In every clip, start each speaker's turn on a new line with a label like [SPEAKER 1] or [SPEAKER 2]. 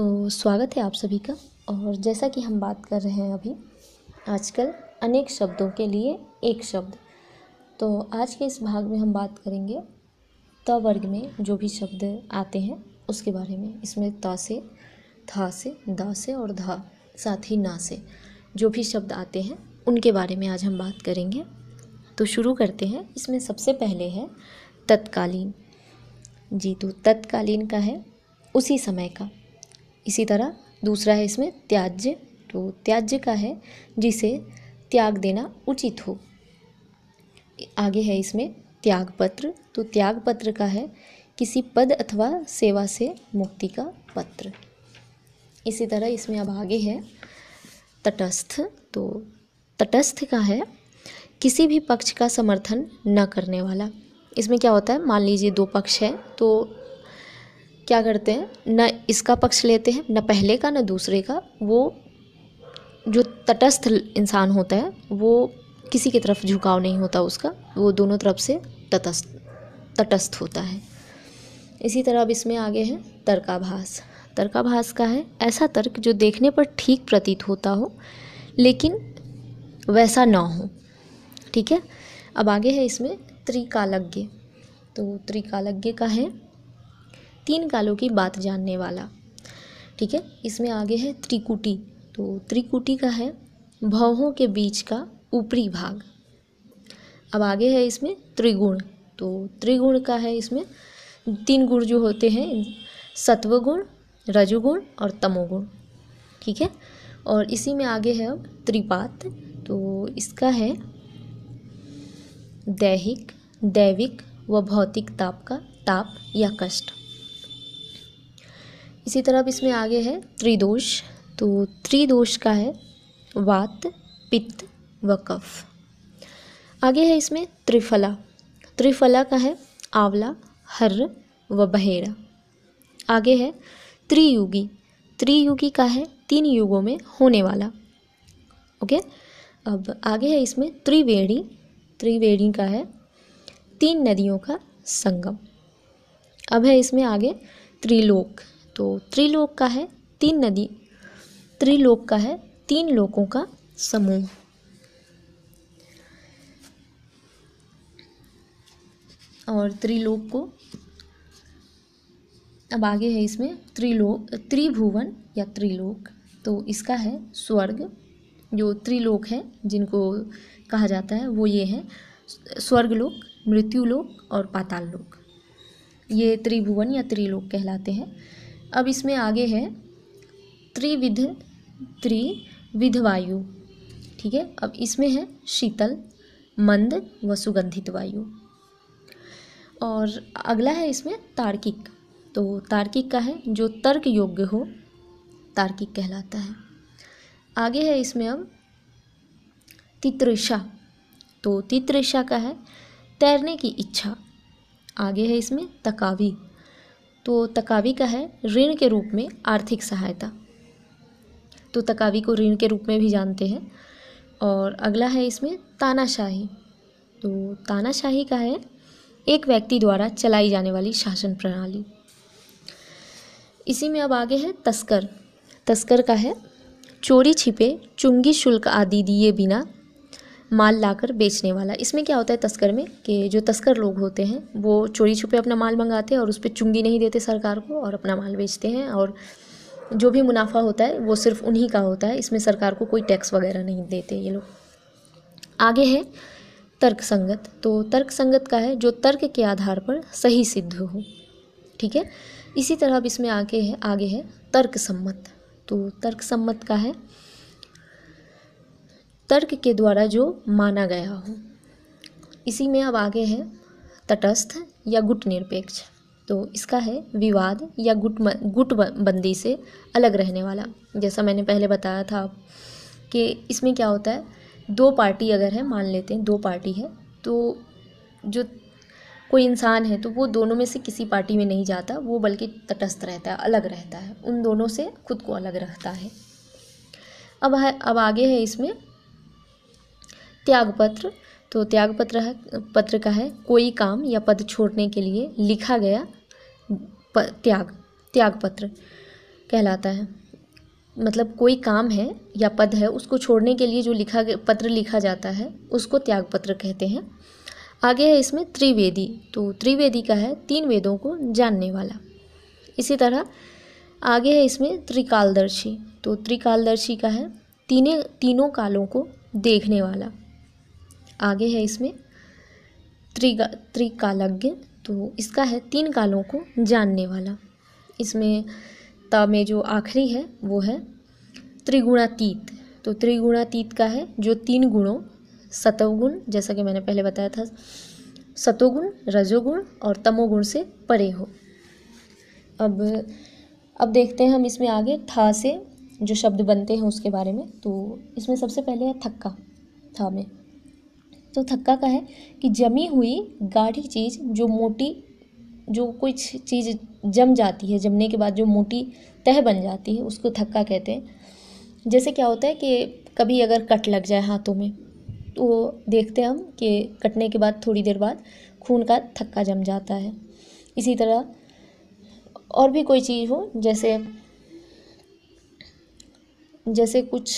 [SPEAKER 1] तो स्वागत है आप सभी का और जैसा कि हम बात कर रहे हैं अभी आजकल अनेक शब्दों के लिए एक शब्द तो आज के इस भाग में हम बात करेंगे त वर्ग में जो भी शब्द आते हैं उसके बारे में इसमें त से था से दा से और धा साथ ही ना से जो भी शब्द आते हैं उनके बारे में आज हम बात करेंगे तो शुरू करते हैं इसमें सबसे पहले है तत्कालीन जी तो तत्कालीन का है उसी समय का इसी तरह दूसरा है इसमें त्याज्य तो त्याज्य का है जिसे त्याग देना उचित हो आगे है इसमें त्यागपत्र तो त्यागपत्र का है किसी पद अथवा सेवा से मुक्ति का पत्र इसी तरह इसमें अब आगे है तटस्थ तो तटस्थ का है किसी भी पक्ष का समर्थन न करने वाला इसमें क्या होता है मान लीजिए दो पक्ष है तो क्या करते हैं न इसका पक्ष लेते हैं न पहले का न दूसरे का वो जो तटस्थ इंसान होता है वो किसी की तरफ झुकाव नहीं होता उसका वो दोनों तरफ से तटस्थ तटस्थ होता है इसी तरह अब इसमें आगे है तर्काभास तर्काभास का है ऐसा तर्क जो देखने पर ठीक प्रतीत होता हो लेकिन वैसा ना हो ठीक है अब आगे है इसमें त्रिकालज्ञ तो त्रिकालज्ञ का है तीन कालों की बात जानने वाला ठीक है इसमें आगे है त्रिकुटी तो त्रिकुटी का है भावों के बीच का ऊपरी भाग अब आगे है इसमें त्रिगुण तो त्रिगुण का है इसमें तीन गुण जो होते हैं सत्वगुण रजोगुण और तमोगुण ठीक है और इसी में आगे है अब त्रिपात तो इसका है दैहिक दैविक व भौतिक ताप का ताप या कष्ट इसी तरह इसमें आगे है त्रिदोष तो त्रिदोष का है वात पित्त व कफ आगे है इसमें त्रिफला त्रिफला का है आंवला हर्र व बहेड़ा आगे है त्रियुगी त्रियुगी का है तीन युगों में होने वाला ओके अब आगे है इसमें त्रिवेणी त्रिवेणी का है तीन नदियों का संगम अब है इसमें आगे त्रिलोक तो त्रिलोक का है तीन नदी त्रिलोक का है तीन लोकों का समूह और त्रिलोक को अब आगे है इसमें त्रिलोक त्रिभुवन या त्रिलोक तो इसका है स्वर्ग जो त्रिलोक है जिनको कहा जाता है वो ये है स्वर्गलोक मृत्युलोक और पाताल लोक ये त्रिभुवन या त्रिलोक कहलाते हैं अब इसमें आगे है त्रिविध त्रिविध वायु ठीक है अब इसमें है शीतल मंद व सुगंधित वायु और अगला है इसमें तार्किक तो तार्किक का है जो तर्क योग्य हो तार्किक कहलाता है आगे है इसमें अब तित्रिषा तो तित्रिषा का है तैरने की इच्छा आगे है इसमें तकावी तो तकावी का है ऋण के रूप में आर्थिक सहायता तो तकावी को ऋण के रूप में भी जानते हैं और अगला है इसमें तानाशाही तो तानाशाही का है एक व्यक्ति द्वारा चलाई जाने वाली शासन प्रणाली इसी में अब आगे है तस्कर तस्कर का है चोरी छिपे चुंगी शुल्क आदि दिए बिना माल लाकर बेचने वाला इसमें क्या होता है तस्कर में कि जो तस्कर लोग होते हैं वो चोरी छुपे अपना माल मंगाते हैं और उस पर चुंगी नहीं देते सरकार को और अपना माल बेचते हैं और जो भी मुनाफा होता है वो सिर्फ उन्हीं का होता है इसमें सरकार को कोई टैक्स वगैरह नहीं देते ये लोग आगे है तर्क संगत तो तर्क संगत का है जो तर्क के आधार पर सही सिद्ध हो ठीक है इसी तरह अब इसमें आगे है आगे है तर्क सम्मत तो तर्क सम्मत का है तर्क के द्वारा जो माना गया हो इसी में अब आगे है तटस्थ या गुट निरपेक्ष तो इसका है विवाद या गुट गुटबंदी से अलग रहने वाला जैसा मैंने पहले बताया था कि इसमें क्या होता है दो पार्टी अगर है मान लेते हैं दो पार्टी है तो जो कोई इंसान है तो वो दोनों में से किसी पार्टी में नहीं जाता वो बल्कि तटस्थ रहता है अलग रहता है उन दोनों से खुद को अलग रखता है अब है अब आगे है इसमें त्यागपत्र तो त्यागपत्र है पत्र का है कोई काम या पद छोड़ने के लिए लिखा गया प, त्याग त्यागपत्र कहलाता है मतलब कोई काम है या पद है उसको छोड़ने के लिए जो लिखा पत्र लिखा जाता है उसको त्यागपत्र कहते हैं आगे है इसमें त्रिवेदी तो त्रिवेदी का है तीन वेदों को जानने वाला इसी तरह आगे है इसमें त्रिकालदर्शी तो त्रिकालदर्शी का है तीने तीनों कालों को देखने वाला आगे है इसमें त्रिगा त्रिकालज्ञ तो इसका है तीन कालों को जानने वाला इसमें त में जो आखिरी है वो है त्रिगुणातीत तो त्रिगुणातीत का है जो तीन गुणों सतोगुण जैसा कि मैंने पहले बताया था सतोगुण रजोगुण और तमोगुण से परे हो अब अब देखते हैं हम इसमें आगे था से जो शब्द बनते हैं उसके बारे में तो इसमें सबसे पहले है थक्का था में तो थक्का का है कि जमी हुई गाढ़ी चीज़ जो मोटी जो कुछ चीज़ जम जाती है जमने के बाद जो मोटी तह बन जाती है उसको थक्का कहते हैं जैसे क्या होता है कि कभी अगर कट लग जाए हाथों में तो देखते हैं हम कि कटने के बाद थोड़ी देर बाद खून का थक्का जम जाता है इसी तरह और भी कोई चीज़ हो जैसे जैसे कुछ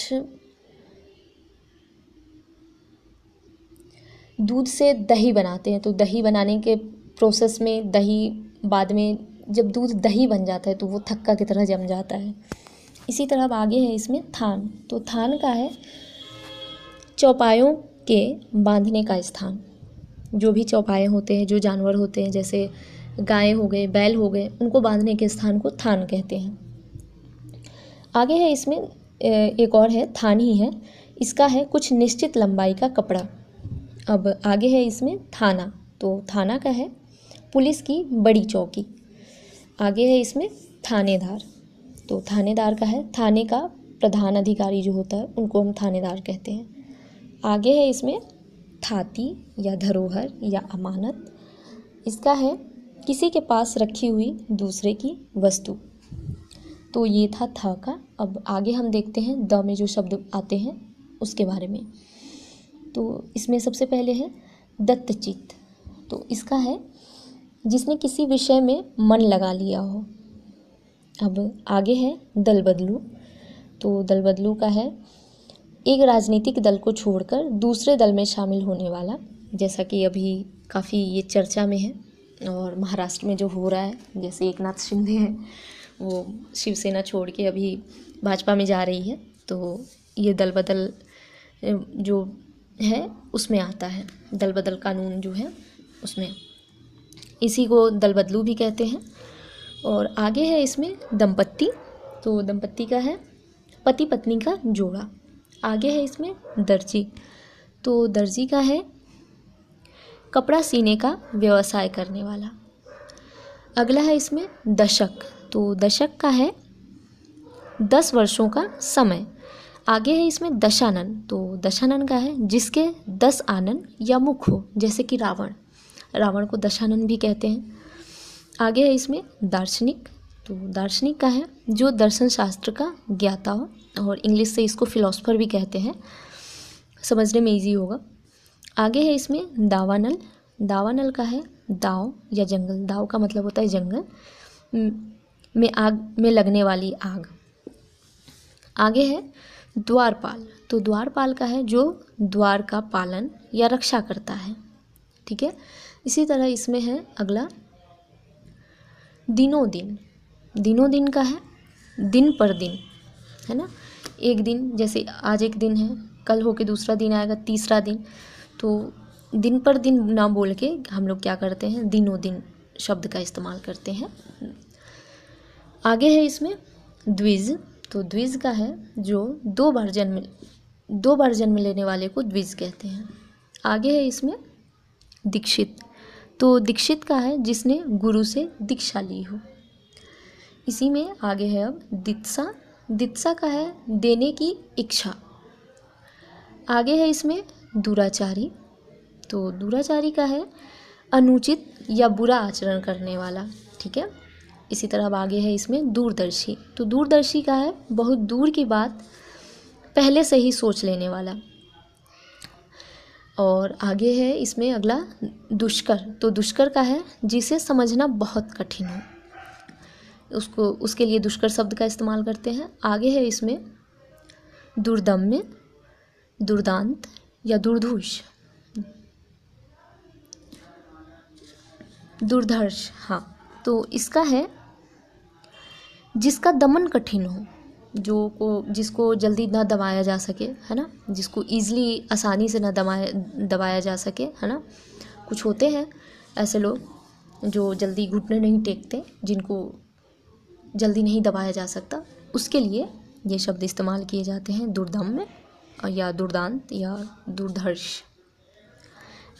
[SPEAKER 1] दूध से दही बनाते हैं तो दही बनाने के प्रोसेस में दही बाद में जब दूध दही बन जाता है तो वो थक्का की तरह जम जाता है इसी तरह अब आगे है इसमें थान तो थान का है चौपायों के बांधने का स्थान जो भी चौपाए होते हैं जो जानवर होते हैं जैसे गाय हो गए बैल हो गए उनको बांधने के स्थान को थान कहते हैं आगे है इसमें एक और है थान ही है इसका है कुछ निश्चित लंबाई का कपड़ा अब आगे है इसमें थाना तो थाना का है पुलिस की बड़ी चौकी आगे है इसमें थानेदार तो थानेदार का है थाने का प्रधान अधिकारी जो होता है उनको हम थानेदार कहते हैं आगे है इसमें थाती या धरोहर या अमानत इसका है किसी के पास रखी हुई दूसरे की वस्तु तो ये था था का अब आगे हम देखते हैं द में जो शब्द आते हैं उसके बारे में तो इसमें सबसे पहले है दत्तचित तो इसका है जिसने किसी विषय में मन लगा लिया हो अब आगे है दल बदलू तो दल बदलू का है एक राजनीतिक दल को छोड़कर दूसरे दल में शामिल होने वाला जैसा कि अभी काफ़ी ये चर्चा में है और महाराष्ट्र में जो हो रहा है जैसे एक नाथ शिंदे हैं वो शिवसेना छोड़ के अभी भाजपा में जा रही है तो ये दल बदल जो है उसमें आता है दल बदल कानून जो है उसमें इसी को दल बदलू भी कहते हैं और आगे है इसमें दंपत्ति तो दंपत्ति का है पति पत्नी का जोड़ा आगे है इसमें दर्जी तो दर्जी का है कपड़ा सीने का व्यवसाय करने वाला अगला है इसमें दशक तो दशक का है दस वर्षों का समय आगे है इसमें दशानन तो दशानन का है जिसके दस आनन या मुख हो जैसे कि रावण रावण को दशानन भी कहते हैं आगे है इसमें दार्शनिक तो दार्शनिक का है जो दर्शन शास्त्र का ज्ञाता हो और इंग्लिश से इसको फिलोसफर भी कहते हैं समझने में इजी होगा आगे है इसमें दावानल दावानल का है दाव या जंगल दाव का मतलब होता है जंगल में आग में लगने वाली आग आगे है द्वारपाल तो द्वारपाल का है जो द्वार का पालन या रक्षा करता है ठीक है इसी तरह इसमें है अगला दिनों दिन दिनों दिन का है दिन पर दिन है ना एक दिन जैसे आज एक दिन है कल होके दूसरा दिन आएगा तीसरा दिन तो दिन पर दिन ना बोल के हम लोग क्या करते हैं दिनों दिन शब्द का इस्तेमाल करते हैं आगे है इसमें द्विज तो द्विज का है जो दो बार जन्म दो बार जन्म लेने वाले को द्विज कहते हैं आगे है इसमें दीक्षित तो दीक्षित का है जिसने गुरु से दीक्षा ली हो इसी में आगे है अब दित्सा दित्सा का है देने की इच्छा आगे है इसमें दुराचारी तो दुराचारी का है अनुचित या बुरा आचरण करने वाला ठीक है इसी तरह अब आगे है इसमें दूरदर्शी तो दूरदर्शी का है बहुत दूर की बात पहले से ही सोच लेने वाला और आगे है इसमें अगला दुष्कर तो दुष्कर का है जिसे समझना बहुत कठिन हो उसको उसके लिए दुष्कर शब्द का इस्तेमाल करते हैं आगे है इसमें दुर्दम्य दुर्दांत या दुर्धुष दुर्धर्ष हाँ तो इसका है जिसका दमन कठिन हो जो को जिसको जल्दी ना दबाया जा सके है ना जिसको ईज़िली आसानी से ना दबाया दबाया जा सके है ना कुछ होते हैं ऐसे लोग जो जल्दी घुटने नहीं टेकते जिनको जल्दी नहीं दबाया जा सकता उसके लिए ये शब्द इस्तेमाल किए जाते हैं दुर्दम में या दुर्दांत या दुर्धर्ष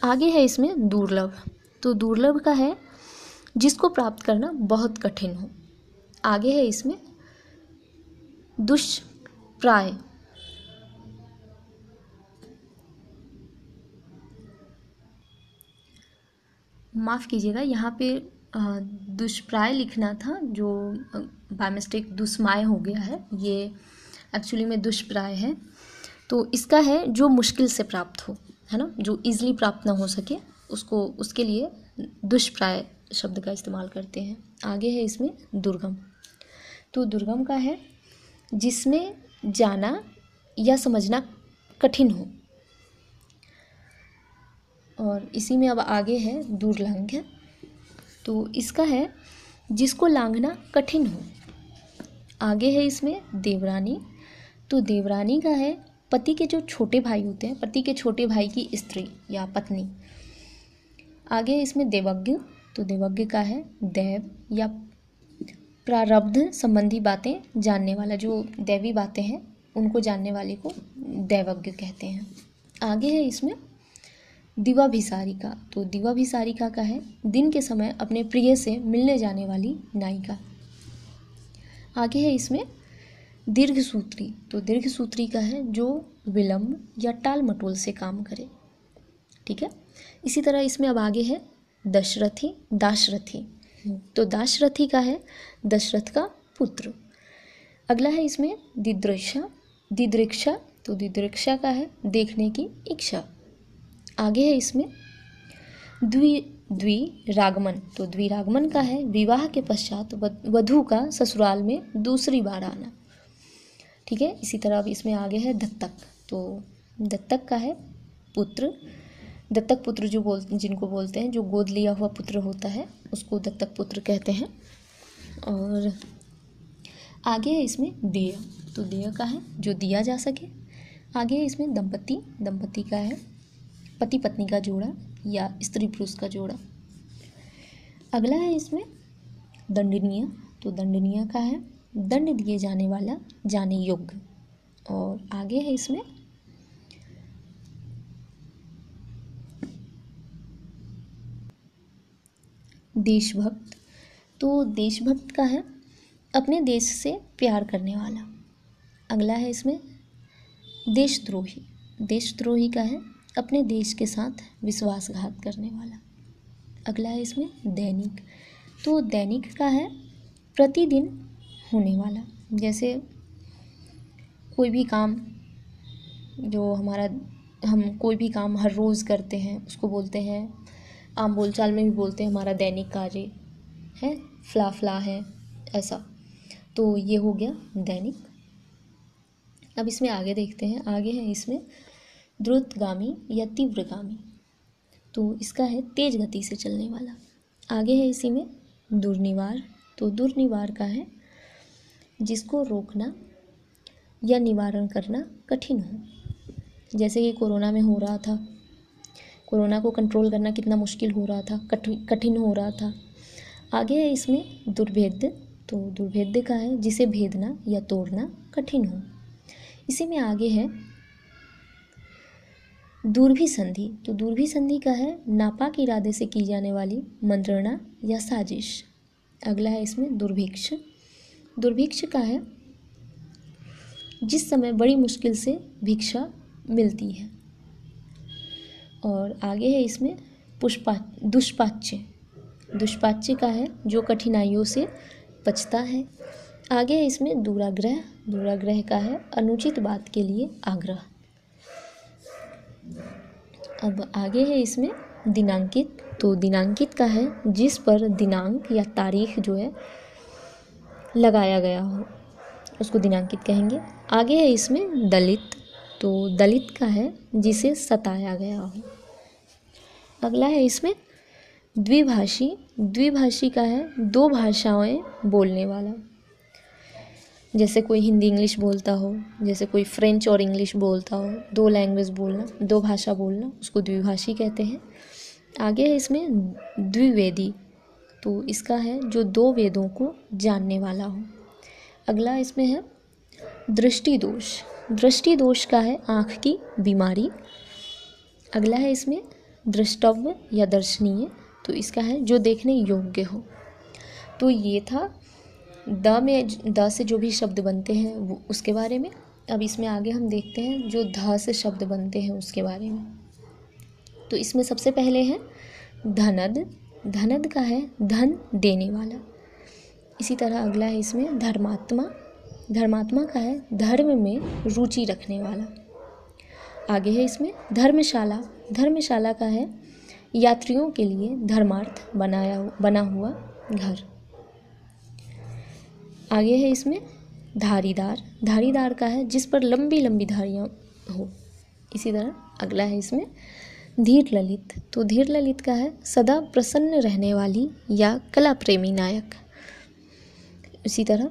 [SPEAKER 1] आगे है इसमें दुर्लभ तो दुर्लभ का है जिसको प्राप्त करना बहुत कठिन हो आगे है इसमें दुष्प्राय माफ़ कीजिएगा यहाँ पे दुष्प्राय लिखना था जो बाय मिस्टेक दुष्माय हो गया है ये एक्चुअली में दुष्प्राय है तो इसका है जो मुश्किल से प्राप्त हो है ना जो ईज़िली प्राप्त ना हो सके उसको उसके लिए दुष्प्राय शब्द का इस्तेमाल करते हैं आगे है इसमें दुर्गम तो दुर्गम का है जिसमें जाना या समझना कठिन हो और इसी में अब आगे है दुर्लंघ है तो इसका है जिसको लांघना कठिन हो आगे है इसमें देवरानी तो देवरानी का है पति के जो छोटे भाई होते हैं पति के छोटे भाई की स्त्री या पत्नी आगे इसमें देवज्ञ तो देवज्ञ का है देव या प्रारब्ध संबंधी बातें जानने वाला जो दैवी बातें हैं उनको जानने वाले को दैवज्ञ कहते हैं आगे है इसमें दिवा भिसारिका तो दिवा भिसारिका का है दिन के समय अपने प्रिय से मिलने जाने वाली नायिका आगे है इसमें दीर्घ सूत्री तो दीर्घ सूत्री का है जो विलंब या टाल मटोल से काम करे ठीक है इसी तरह इसमें अब आगे है दशरथी दाशरथी तो दाशरथी का है दशरथ का पुत्र अगला है इसमें दिदृक्षा दिदृक्षा तो दिदृक्षा का है देखने की इच्छा आगे है इसमें द्वि द्विरागमन तो रागमन का है विवाह के पश्चात वधु का ससुराल में दूसरी बार आना ठीक है इसी तरह अब इसमें आगे है दत्तक तो दत्तक का है पुत्र दत्तक पुत्र जो बोल जिनको बोलते हैं जो गोद लिया हुआ पुत्र होता है उसको दत्तक पुत्र कहते हैं और आगे है इसमें देय तो देय का है जो दिया जा सके आगे है इसमें दंपति दंपति का है पति पत्नी का जोड़ा या स्त्री पुरुष का जोड़ा अगला है इसमें दंडनीय तो दंडनीय का है दंड दिए जाने वाला जाने योग्य और आगे है इसमें देशभक्त तो देशभक्त का है अपने देश से प्यार करने वाला अगला है इसमें देशद्रोही देशद्रोही का है अपने देश के साथ विश्वासघात करने वाला अगला है इसमें दैनिक तो दैनिक का है प्रतिदिन होने वाला जैसे कोई भी काम जो हमारा हम कोई भी काम हर रोज़ करते हैं उसको बोलते हैं आम बोलचाल में भी बोलते हैं हमारा दैनिक कार्य है फ्ला फ्ला है ऐसा तो ये हो गया दैनिक अब इसमें आगे देखते हैं आगे है इसमें द्रुतगामी या तीव्रगामी तो इसका है तेज गति से चलने वाला आगे है इसी में दुर्निवार तो दुर्निवार का है जिसको रोकना या निवारण करना कठिन हो जैसे कि कोरोना में हो रहा था कोरोना को कंट्रोल करना कितना मुश्किल हो रहा था कठिन कठिन हो रहा था आगे है इसमें दुर्भेद्य तो दुर्भेद्य का है जिसे भेदना या तोड़ना कठिन हो इसी में आगे है दूरभी संधि तो दूरभी संधि का है नापाक इरादे से की जाने वाली मंत्रणा या साजिश अगला है इसमें दुर्भिक्ष दुर्भिक्ष का है जिस समय बड़ी मुश्किल से भिक्षा मिलती है और आगे है इसमें पुष्पा दुष्पाच्य दुष्पाच्य का है जो कठिनाइयों से बचता है आगे है इसमें दूराग्रह दूराग्रह का है अनुचित बात के लिए आग्रह अब आगे है इसमें दिनांकित तो दिनांकित का है जिस पर दिनांक या तारीख जो है लगाया गया हो उसको दिनांकित कहेंगे आगे है इसमें दलित तो दलित का है जिसे सताया गया हो अगला है इसमें द्विभाषी द्विभाषी का है दो भाषाएं बोलने वाला जैसे कोई हिंदी इंग्लिश बोलता हो जैसे कोई फ्रेंच और इंग्लिश बोलता हो दो लैंग्वेज बोलना दो भाषा बोलना उसको द्विभाषी कहते हैं आगे है इसमें द्विवेदी तो इसका है जो दो वेदों को जानने वाला हो अगला इसमें है दृष्टि दोष दृष्टि दोष का है आँख की बीमारी अगला है इसमें दृष्टव्य या दर्शनीय तो इसका है जो देखने योग्य हो तो ये था द में द से जो भी शब्द बनते हैं वो उसके बारे में अब इसमें आगे हम देखते हैं जो ध से शब्द बनते हैं उसके बारे में तो इसमें सबसे पहले है धनद धनद का है धन देने वाला इसी तरह अगला है इसमें धर्मात्मा धर्मात्मा का है धर्म में रुचि रखने वाला आगे है इसमें धर्मशाला धर्मशाला का है यात्रियों के लिए धर्मार्थ बनाया बना हुआ घर आगे है इसमें धारीदार धारीदार का है जिस पर लंबी लंबी धारियाँ हो इसी तरह अगला है इसमें धीर ललित तो धीर ललित का है सदा प्रसन्न रहने वाली या कला प्रेमी नायक इसी तरह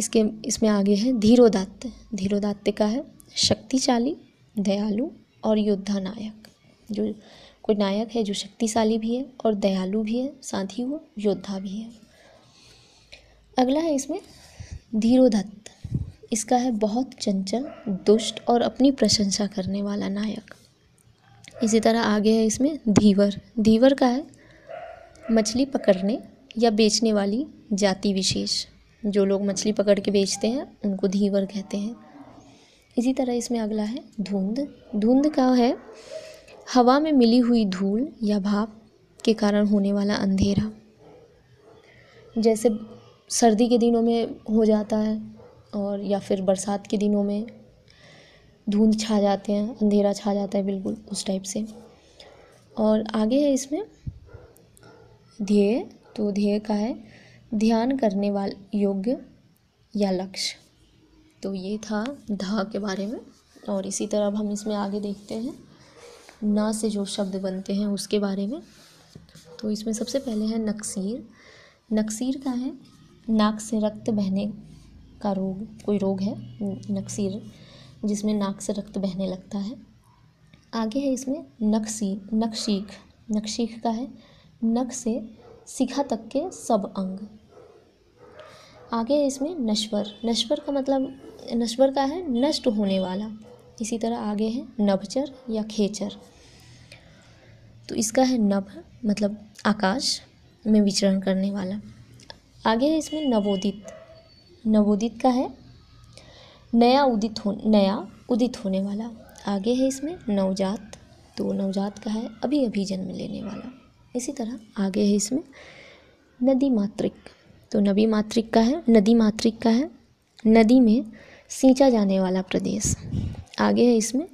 [SPEAKER 1] इसके इसमें आगे है धीरोदात्त धीरोदात्त का है शक्तिशाली दयालु और योद्धा नायक जो कोई नायक है जो शक्तिशाली भी है और दयालु भी है साथ ही वो योद्धा भी है अगला है इसमें धीरोधत्त इसका है बहुत चंचल दुष्ट और अपनी प्रशंसा करने वाला नायक इसी तरह आगे है इसमें धीवर धीवर का है मछली पकड़ने या बेचने वाली जाति विशेष जो लोग मछली पकड़ के बेचते हैं उनको धीवर कहते हैं इसी तरह इसमें अगला है धुंध धुंध का है हवा में मिली हुई धूल या भाप के कारण होने वाला अंधेरा जैसे सर्दी के दिनों में हो जाता है और या फिर बरसात के दिनों में धुंध छा जाते हैं अंधेरा छा जाता है बिल्कुल उस टाइप से और आगे है इसमें ध्येय तो ध्येय का है ध्यान करने वाले योग्य या लक्ष्य तो ये था धा के बारे में और इसी तरह अब हम इसमें आगे देखते हैं ना से जो शब्द बनते हैं उसके बारे में तो इसमें सबसे पहले है नक्सीर नक्सीर का है नाक से रक्त बहने का रोग कोई रोग है नक्सीर जिसमें नाक से रक्त बहने लगता है आगे है इसमें नक्सी नक्शीख नक्शीख का है नक से सिखा तक के सब अंग आगे इसमें नश्वर नश्वर का मतलब नश्वर का है नष्ट होने वाला इसी तरह आगे है नभचर या खेचर तो इसका है नभ मतलब आकाश में विचरण करने वाला आगे है इसमें नवोदित नवोदित का है नया उदित हो नया उदित होने वाला आगे है इसमें नवजात तो नवजात का है अभी अभी जन्म लेने वाला इसी तरह आगे है इसमें नदी मात्रिक तो नबी मातृक का है नदी मातृक का है नदी में सींचा जाने वाला प्रदेश आगे है इसमें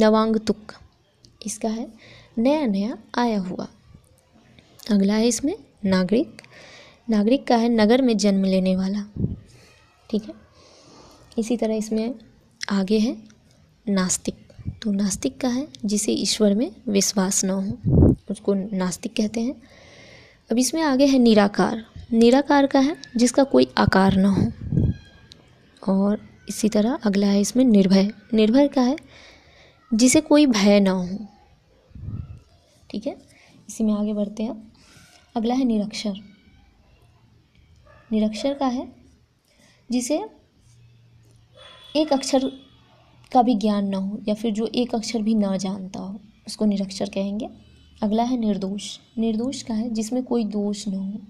[SPEAKER 1] नवांग तुक इसका है नया नया आया हुआ अगला है इसमें नागरिक नागरिक का है नगर में जन्म लेने वाला ठीक है इसी तरह इसमें आगे है नास्तिक तो नास्तिक का है जिसे ईश्वर में विश्वास ना हो उसको नास्तिक कहते हैं अब इसमें आगे है निराकार निराकार का है जिसका कोई आकार ना हो और इसी तरह अगला है इसमें निर्भय निर्भय का है जिसे कोई भय ना हो ठीक है इसी में आगे बढ़ते हैं अगला है निरक्षर निरक्षर का है जिसे एक अक्षर का भी ज्ञान ना हो या फिर जो एक अक्षर भी ना जानता हो उसको निरक्षर कहेंगे अगला है निर्दोष निर्दोष का है जिसमें कोई दोष ना हो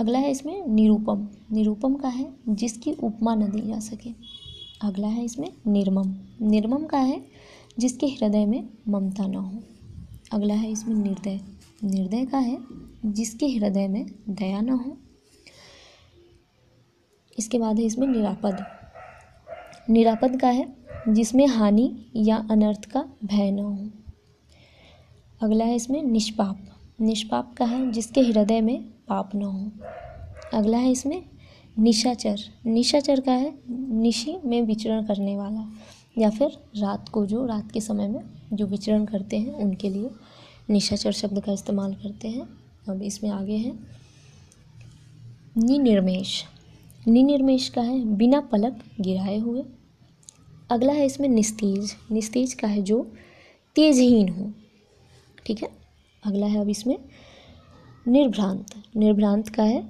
[SPEAKER 1] अगला है इसमें निरूपम निरूपम का है जिसकी उपमा न दी जा सके अगला है इसमें निर्मम निर्मम का है जिसके हृदय में ममता न हो अगला है इसमें निर्दय निर्दय का है जिसके हृदय में दया न हो इसके बाद है इसमें निरापद निरापद का है जिसमें हानि या अनर्थ का भय न हो अगला है इसमें निष्पाप निष्पाप का है जिसके हृदय में पाप ना हो अगला है इसमें निशाचर निशाचर का है निशी में विचरण करने वाला या फिर रात को जो रात के समय में जो विचरण करते हैं उनके लिए निशाचर शब्द का इस्तेमाल करते हैं अब इसमें आगे है निनिर्मेश निनिर्मेश का है बिना पलक गिराए हुए अगला है इसमें निस्तेज निस्तेज का है जो तेजहीन हो ठीक है अगला है अब इसमें निर्भ्रांत निर्भ्रांत का है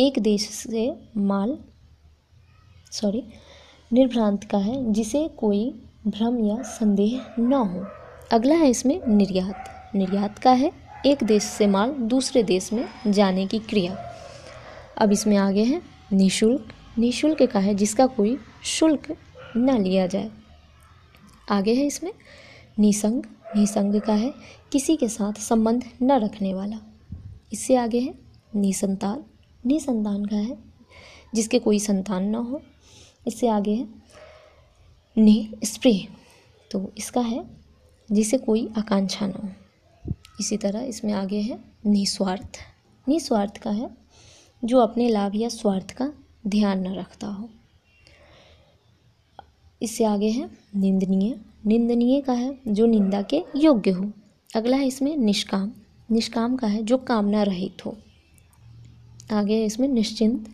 [SPEAKER 1] एक देश से माल सॉरी निर्भ्रांत का है जिसे कोई भ्रम या संदेह न हो अगला है इसमें निर्यात निर्यात का है एक देश से माल दूसरे देश में जाने की क्रिया अब इसमें आगे है निशुल्क निशुल्क का है जिसका कोई शुल्क न लिया जाए आगे है इसमें निसंग निसंग का है किसी के साथ संबंध न रखने वाला इससे आगे है निसंतान निसंतान का है जिसके कोई संतान ना हो इससे आगे है ने स्प्रे तो इसका है जिसे कोई आकांक्षा ना हो इसी तरह इसमें आगे है निस्वार्थ निस्वार्थ का है जो अपने लाभ या स्वार्थ का ध्यान न रखता हो इससे आगे है निंदनीय निंदनीय का है जो निंदा के योग्य हो अगला है इसमें निष्काम निष्काम का है जो कामना रहित हो आगे है इसमें निश्चिंत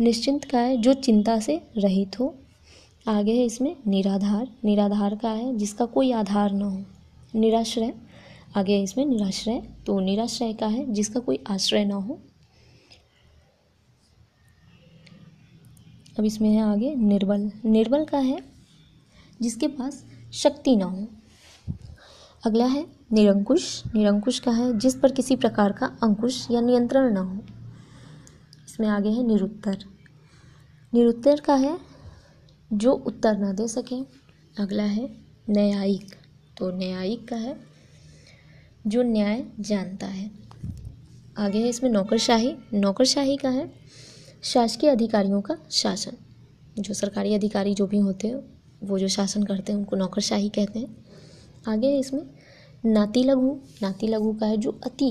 [SPEAKER 1] निश्चिंत का है जो चिंता से रहित हो आगे है इसमें निराधार निराधार का है जिसका कोई आधार ना हो निराश्रय आगे है इसमें निराश्रय तो निराश्रय का है जिसका कोई आश्रय ना हो अब इसमें है आगे निर्बल निर्बल का है जिसके पास शक्ति ना हो अगला है निरंकुश निरंकुश का है जिस पर किसी प्रकार का अंकुश या नियंत्रण न हो इसमें आगे है निरुत्तर निरुत्तर का है जो उत्तर ना दे सकें अगला है न्यायिक तो न्यायिक का है जो न्याय जानता है आगे है इसमें नौकरशाही नौकरशाही का है शासकीय अधिकारियों का शासन जो सरकारी अधिकारी जो भी होते हैं वो जो शासन करते हैं उनको नौकरशाही कहते हैं आगे इसमें नाती लघु नाती लघु का है जो अति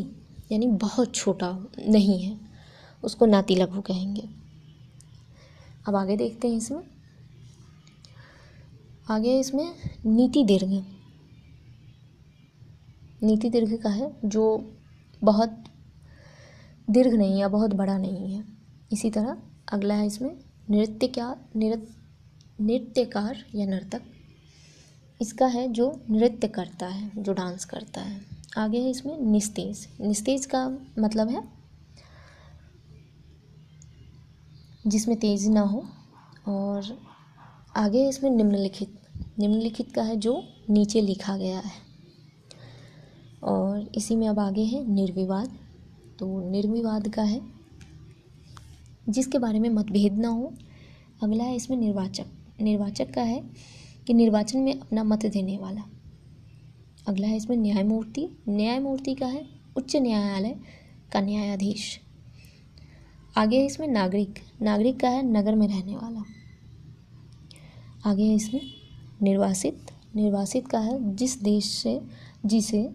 [SPEAKER 1] यानी बहुत छोटा नहीं है उसको नाती लघु कहेंगे अब आगे देखते हैं इसमें आगे इसमें नीति दीर्घ नीति दीर्घ का है जो बहुत दीर्घ नहीं है बहुत बड़ा नहीं है इसी तरह अगला है इसमें नृत्य क्या नृत्य नृत्यकार या नर्तक इसका है जो नृत्य करता है जो डांस करता है आगे है इसमें निस्तेज निस्तेज का मतलब है जिसमें तेज ना हो और आगे है इसमें निम्नलिखित निम्नलिखित का है जो नीचे लिखा गया है और इसी में अब आगे है निर्विवाद तो निर्विवाद का है जिसके बारे में मतभेद ना हो अगला है इसमें निर्वाचक निर्वाचक का है कि निर्वाचन में अपना मत देने वाला अगला है इसमें न्यायमूर्ति न्यायमूर्ति का है उच्च न्यायालय का न्यायाधीश आगे है इसमें नागरिक नागरिक का है नगर में रहने वाला आगे है इसमें निर्वासित निर्वासित का है जिस देश से जिसे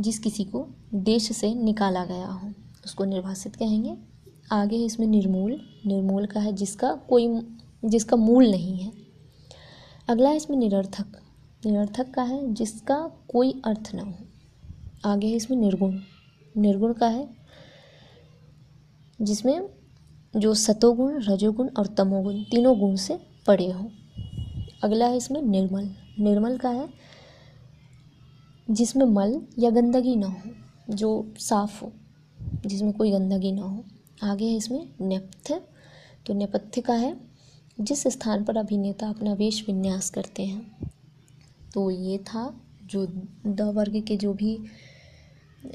[SPEAKER 1] जिस किसी को देश से निकाला गया हो उसको निर्वासित कहेंगे आगे है इसमें निर्मूल निर्मूल का है जिसका कोई जिसका मूल नहीं है अगला है इसमें निरर्थक निरर्थक का है जिसका कोई अर्थ ना हो आगे है इसमें निर्गुण निर्गुण का है जिसमें जो सतोगुण रजोगुण और तमोगुण तीनों गुण से पड़े हों अगला है इसमें निर्मल निर्मल का है जिसमें मल या गंदगी ना हो जो साफ़ हो जिसमें कोई गंदगी ना हो आगे है इसमें नेपथ्य तो नेपथ्य का है जिस स्थान पर अभिनेता अपना वेश विन्यास करते हैं तो ये था जो द वर्ग के जो भी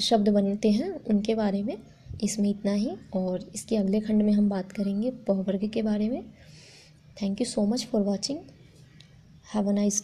[SPEAKER 1] शब्द बनते हैं उनके बारे में इसमें इतना ही और इसके अगले खंड में हम बात करेंगे प वर्ग के बारे में thank you so much for watching have a nice